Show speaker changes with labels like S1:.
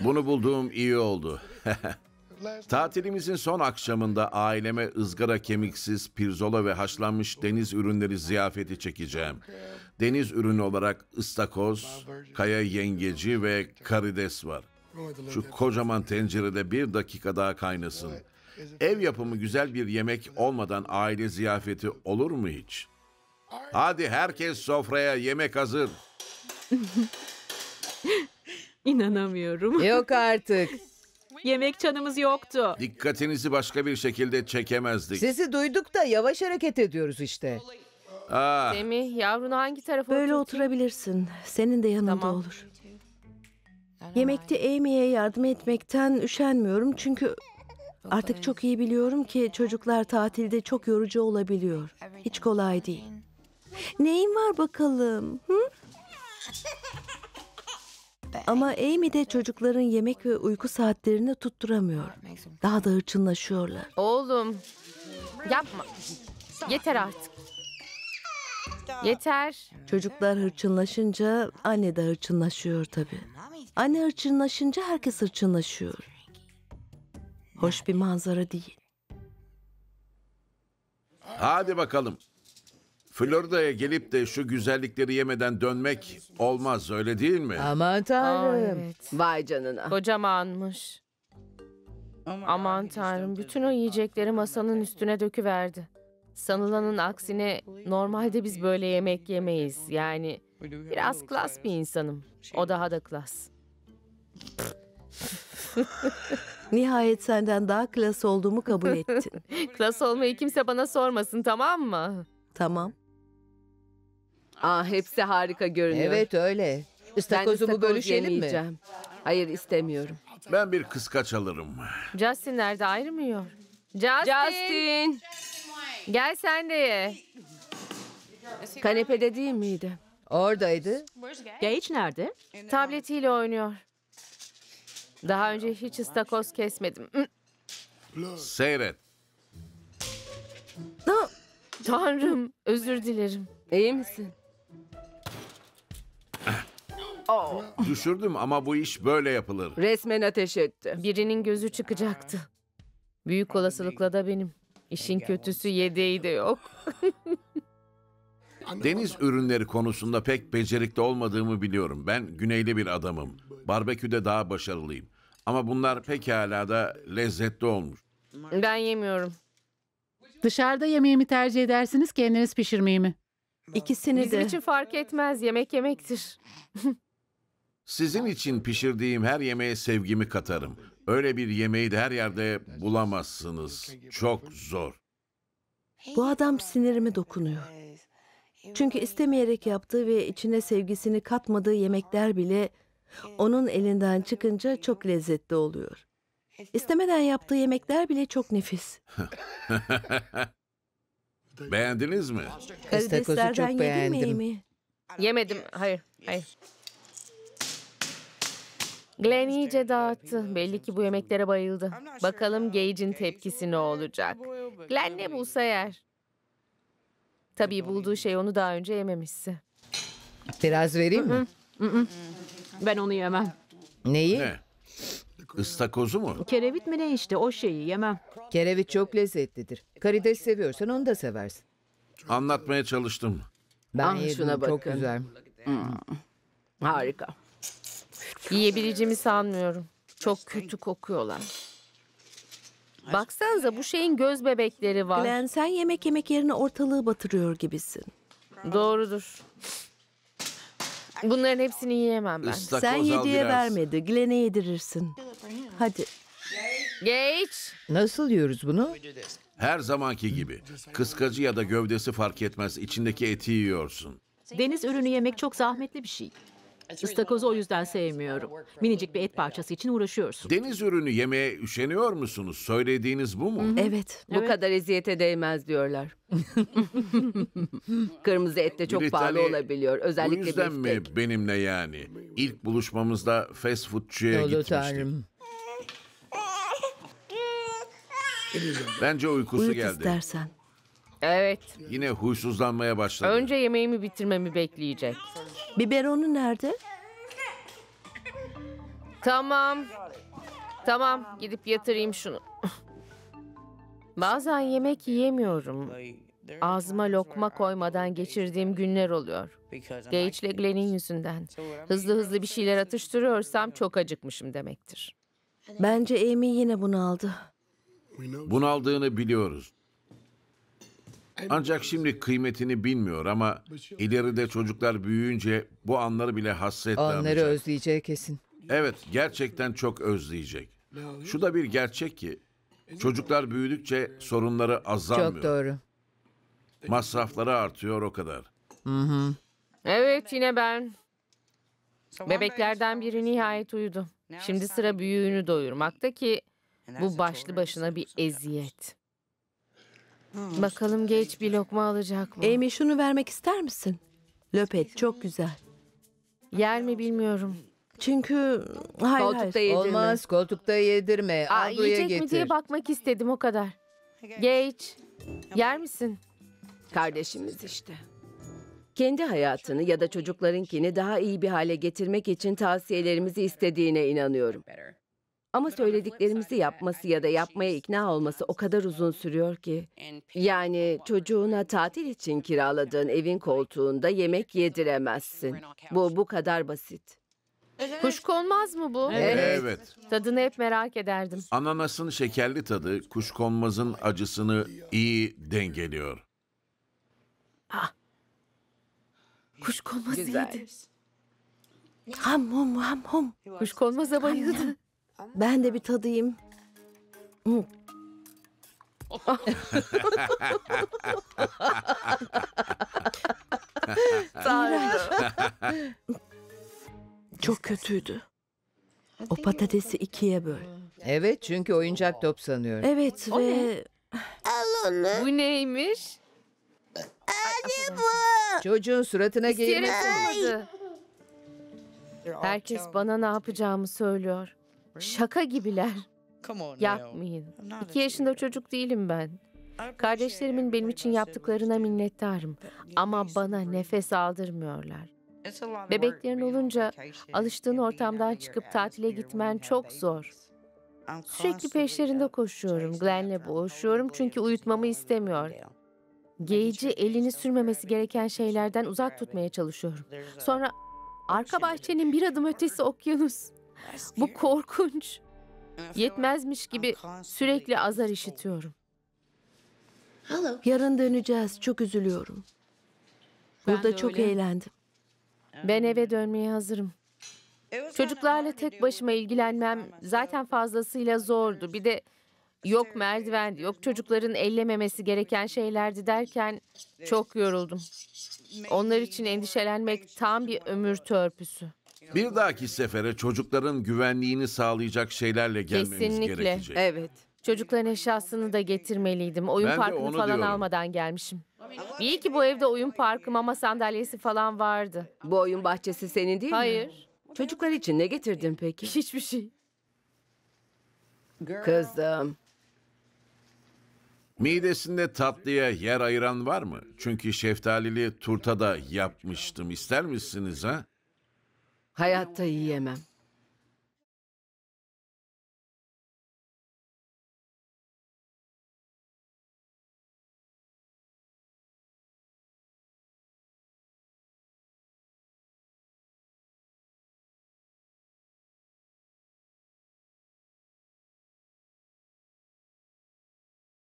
S1: Bunu bulduğum iyi oldu. Tatilimizin son akşamında aileme ızgara kemiksiz pirzola ve haşlanmış deniz ürünleri ziyafeti çekeceğim. Deniz ürünü olarak ıstakoz, kaya yengeci ve karides var. Şu kocaman tencerede bir dakika daha kaynasın. Ev yapımı güzel bir yemek olmadan aile ziyafeti olur mu hiç? Hadi herkes sofraya yemek hazır.
S2: İnanamıyorum. Yok artık.
S3: Yemek çanımız yoktu.
S1: Dikkatinizi başka bir şekilde çekemezdik. Sizi
S2: duyduk da yavaş hareket ediyoruz işte. Aa, Semih yavrunu hangi tarafa Böyle oturtayım? oturabilirsin. Senin de yanında Tamam. olur. Yemekte Amy'ye yardım etmekten üşenmiyorum çünkü artık çok iyi biliyorum ki çocuklar tatilde çok yorucu olabiliyor. Hiç kolay değil. Neyin var bakalım? Hı? Ama Amy de çocukların yemek ve uyku saatlerini tutturamıyor. Daha da hırçınlaşıyorlar.
S3: Oğlum yapma. Yeter artık. Yeter.
S2: Çocuklar hırçınlaşınca anne de hırçınlaşıyor tabii. Anne hırçınlaşınca herkes hırçınlaşıyor. Hoş bir manzara değil.
S1: Hadi bakalım. Florida'ya gelip de şu güzellikleri yemeden dönmek olmaz öyle değil mi?
S3: Aman tanrım. evet. Vay canına. Kocamanmış.
S1: Aman
S3: tanrım bütün o yiyecekleri masanın üstüne döküverdi. Sanılanın aksine normalde biz böyle yemek yemeyiz. Yani biraz klas bir insanım. O daha da klas.
S2: Nihayet senden daha klas olduğumu kabul ettin.
S3: klas olmayı kimse bana sormasın tamam mı? Tamam. Aa, hepsi harika görünüyor.
S2: Evet öyle. İstakozumu istakoz
S1: bölüşelim mi? Hayır istemiyorum. Ben bir kıskaç alırım.
S3: Justin nerede ayrılmıyor. Justin, Justin! gel sen de ye. Kanepede değil miydi? Oradaydı. Gage nerede? Tabletiyle oynuyor. Daha önce hiç ıstakoz kesmedim. Seyret. Tanrım özür dilerim. İyi misin?
S1: Oh. Düşürdüm ama bu iş böyle yapılır.
S3: Resmen ateş etti. Birinin gözü çıkacaktı. Büyük olasılıkla da benim. İşin kötüsü yedeği de yok.
S1: Deniz ürünleri konusunda pek becerikli olmadığımı biliyorum. Ben güneyli bir adamım. Barbeküde daha başarılıyım. Ama bunlar pekala da lezzetli olmuş.
S3: Ben yemiyorum. Dışarıda yemeği mi tercih edersiniz kendiniz pişirmeyi mi? İkisini Bizim de. için fark etmez. Yemek yemektir.
S1: Sizin için pişirdiğim her yemeğe sevgimi katarım. Öyle bir yemeği de her yerde bulamazsınız. Çok zor.
S2: Bu adam sinirimi dokunuyor. Çünkü istemeyerek yaptığı ve içine sevgisini katmadığı yemekler bile onun elinden çıkınca çok lezzetli oluyor. İstemeden yaptığı yemekler
S3: bile çok nefis.
S1: Beğendiniz mi?
S2: Karideslerden çok beğendim. mi?
S3: Yemedim. Hayır. Hayır. Glenn iyice dağıttı. Belli ki bu yemeklere bayıldı. Bakalım Gage'in tepkisi ne olacak. Glenn ne bulsa yer. Tabii bulduğu şey onu daha önce yememişse. Biraz vereyim mi? ben onu yemem.
S1: Neyi? Ne? Istakozu mu?
S3: Kerevit mi ne işte o şeyi
S2: yemem. Kerevit çok lezzetlidir. Karides seviyorsan onu da seversin.
S1: Anlatmaya çalıştım. Ben Ah, yedim şuna çok bakın. güzel. Hmm,
S3: harika. Yiyebileceğimi sanmıyorum. Çok kötü kokuyorlar. Baksanıza bu şeyin göz bebekleri var. Glenn sen yemek yemek yerine
S2: ortalığı batırıyor gibisin.
S3: Doğrudur. Bunların hepsini yiyemem ben. Istakoz Sen
S2: yediye biraz. vermedi. Glenn'e yedirirsin. Hadi.
S3: Geç.
S2: Nasıl yiyoruz bunu?
S1: Her zamanki gibi. Kıskacı ya da gövdesi fark etmez. İçindeki eti yiyorsun.
S3: Deniz ürünü yemek çok zahmetli bir şey. İstakozu o yüzden sevmiyorum. Minicik bir et parçası için uğraşıyorsun.
S1: Deniz ürünü yemeye üşeniyor musunuz? Söylediğiniz bu mu? Evet.
S2: Bu Evet. kadar eziyete değmez diyorlar. Kırmızı et de çok Bir pahalı tane- olabiliyor. Bu Özellikle yüzden
S1: mi benimle yani? İlk buluşmamızda fast foodçuya Yolu
S3: gitmiştik.
S1: Bence uykusu Uyut geldi. istersen. Evet. Yine huysuzlanmaya başladı.
S3: Önce yemeğimi bitirmemi bekleyecek. Biberonu nerede? Tamam. Tamam gidip yatırayım şunu. Bazen yemek yiyemiyorum. Ağzıma lokma koymadan geçirdiğim günler oluyor. Gage'le Glenn'in yüzünden. Hızlı hızlı bir şeyler atıştırıyorsam çok acıkmışım demektir. Bence Amy yine bunu aldı.
S1: Bunaldığını biliyoruz. Ancak şimdi kıymetini bilmiyor ama ileride çocuklar büyüyünce bu anları bile hasretle Onları Anları
S2: özleyecek
S1: kesin. Evet, gerçekten çok özleyecek. Şu da bir gerçek ki çocuklar büyüdükçe sorunları azalmıyor. Çok doğru. Masrafları artıyor o kadar.
S3: Evet yine ben. Bebeklerden biri nihayet uyudu. Şimdi sıra büyüğünü doyurmakta ki bu başlı başına bir eziyet. Hmm, Bakalım geç bir lokma alacak mı? Amy
S2: şunu vermek ister misin? Löpet çok güzel. Yer mi bilmiyorum. Çünkü hayır hayır. yedirme. Olmaz koltukta yedirme. Aa, yiyecek getir. mi diye
S3: bakmak istedim o kadar. Geç. Yer misin? Kardeşimiz işte.
S2: Kendi hayatını ya da çocuklarınkini daha iyi bir hale getirmek için tavsiyelerimizi istediğine inanıyorum. Ama söylediklerimizi yapması ya da yapmaya ikna olması o kadar uzun sürüyor ki. Yani çocuğuna tatil için kiraladığın evin koltuğunda yemek yediremezsin. Bu bu kadar basit.
S3: Kuşkonmaz mı bu? Evet. Tadını hep merak ederdim.
S1: Ananasın şekerli tadı kuşkonmazın acısını iyi dengeliyor.
S3: Ah.
S2: Kuşkonmaz iyiydi. Ham hum ham hum. Kuşkonmaz'a bayıldı. Ben de bir tadayım. Hmm. Çok kötüydü. O patatesi ikiye böl. Evet çünkü oyuncak top sanıyorum. Evet ve
S3: Al onu. Bu neymiş? Anne bu. Çocuğun suratına İsteyerek Herkes bana ne yapacağımı söylüyor. Şaka gibiler. Yapmayın. İki yaşında çocuk değilim ben. Kardeşlerimin benim için yaptıklarına minnettarım. Ama bana nefes aldırmıyorlar. Bebeklerin olunca alıştığın ortamdan çıkıp tatile gitmen çok zor. Sürekli peşlerinde koşuyorum. Glenn'le boğuşuyorum çünkü uyutmamı istemiyor. Gage'i elini sürmemesi gereken şeylerden uzak tutmaya çalışıyorum. Sonra arka bahçenin bir adım ötesi okyanus. Bu korkunç. Yetmezmiş gibi sürekli azar işitiyorum. Yarın döneceğiz. Çok üzülüyorum. Burada çok eğlendim. Ben eve dönmeye hazırım. Çocuklarla tek başıma ilgilenmem zaten fazlasıyla zordu. Bir de yok merdiven, yok çocukların ellememesi gereken şeylerdi derken çok yoruldum. Onlar için endişelenmek tam bir ömür törpüsü.
S1: Bir dahaki sefere çocukların güvenliğini sağlayacak şeylerle gelmemiz Kesinlikle. gerekecek.
S3: Evet. Çocukların eşyasını da getirmeliydim. Oyun Ben parkını falan diyorum. almadan gelmişim. İyi ki bu evde oyun parkı, mama sandalyesi falan vardı. Bu oyun bahçesi senin değil mi? Hayır, Çocuklar için
S2: ne getirdin peki? hiçbir şey. Kızım.
S1: Midesinde tatlıya yer ayıran var mı? Çünkü şeftalili turta da yapmıştım. İster misiniz ha?
S2: Hayatta yiyemem.